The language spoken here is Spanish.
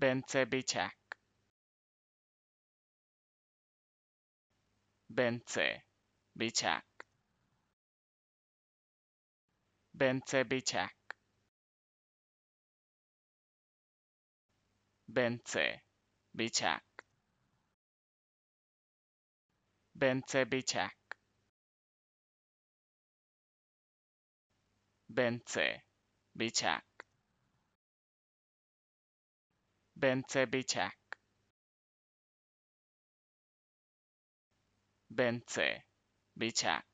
Bence Bichak. Bence Bichak. Bence Bichak. Bence Bichak. Bence Bichak. Bence Bichak. Bence Byčák. Bence Byčák.